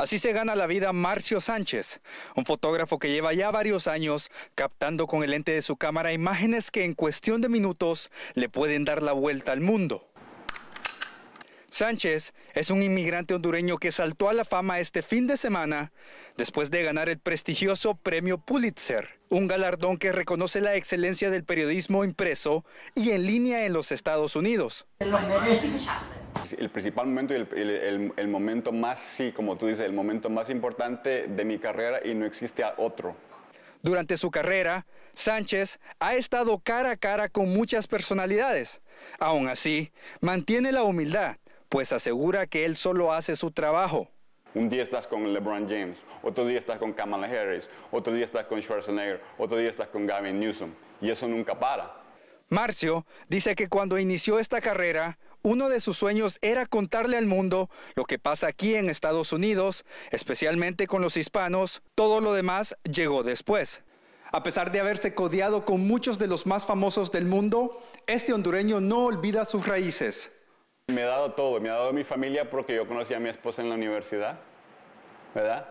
Así se gana la vida Marcio Sánchez, un fotógrafo que lleva ya varios años captando con el ente de su cámara imágenes que en cuestión de minutos le pueden dar la vuelta al mundo. Sánchez es un inmigrante hondureño que saltó a la fama este fin de semana después de ganar el prestigioso premio Pulitzer, un galardón que reconoce la excelencia del periodismo impreso y en línea en los Estados Unidos el principal momento y el, momento más, sí, como tú dices, el momento más importante de mi carrera y no existe otro. Durante su carrera, Sánchez ha estado cara a cara con muchas personalidades. Aún así, mantiene la humildad, pues asegura que él solo hace su trabajo. Un día estás con LeBron James, otro día estás con Kamala Harris, otro día estás con Schwarzenegger, otro día estás con Gavin Newsom. Y eso nunca para. Marcio dice que cuando inició esta carrera, uno de sus sueños era contarle al mundo lo que pasa aquí en Estados Unidos, especialmente con los hispanos. Todo lo demás llegó después. A pesar de haberse codeado con muchos de los más famosos del mundo, este hondureño no olvida sus raíces. Me ha dado todo, me ha dado mi familia porque yo conocí a mi esposa en la universidad, ¿verdad?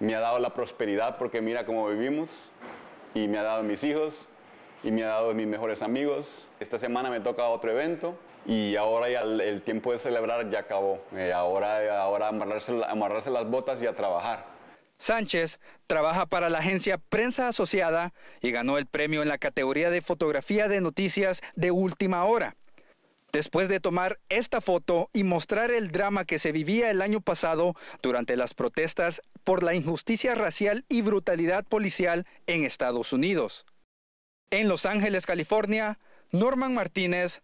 Me ha dado la prosperidad porque mira cómo vivimos y me ha dado mis hijos, y me ha dado mis mejores amigos. Esta semana me toca otro evento y ahora ya el, tiempo de celebrar ya acabó. Eh, ahora ahora amarrarse las botas y a trabajar. Sánchez trabaja para la agencia Prensa Asociada y ganó el premio en la categoría de fotografía de noticias de última hora. Después de tomar esta foto y mostrar el drama que se vivía el año pasado durante las protestas por la injusticia racial y brutalidad policial en Estados Unidos. En Los Ángeles, California, Norman Martínez,